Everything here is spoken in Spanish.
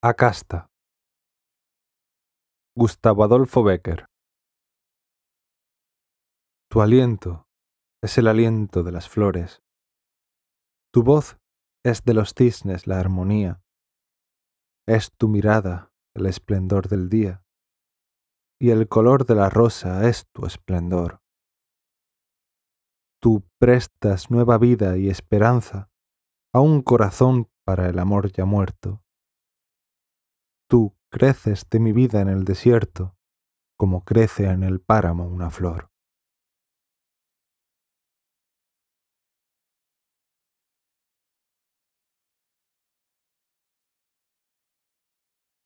Acasta Gustavo Adolfo Becker Tu aliento es el aliento de las flores. Tu voz es de los cisnes la armonía. Es tu mirada el esplendor del día. Y el color de la rosa es tu esplendor. Tú prestas nueva vida y esperanza a un corazón para el amor ya muerto Tú creces de mi vida en el desierto, como crece en el páramo una flor.